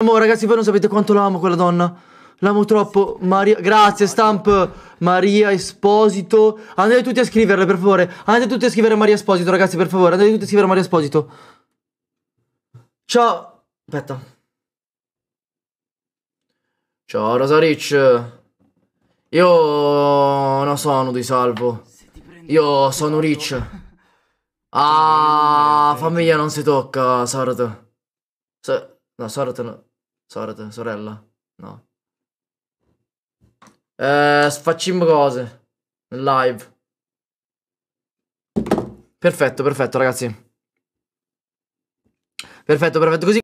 Amore, ragazzi, voi non sapete quanto l'amo quella donna. L'amo troppo. Maria... Grazie, Stamp. Maria Esposito. Andate tutti a scriverle, per favore. Andate tutti a scrivere Maria Esposito, ragazzi, per favore. Andate tutti a scrivere Maria Esposito. Ciao. Aspetta. Ciao, Rosaric. Io non sono di salvo. Io sono Rich. Ah, famiglia non si tocca, Sarat. Se... No, Sarat no. Sorte, sorella? No. Eh, facciamo cose. Live. Perfetto, perfetto, ragazzi. Perfetto, perfetto, così.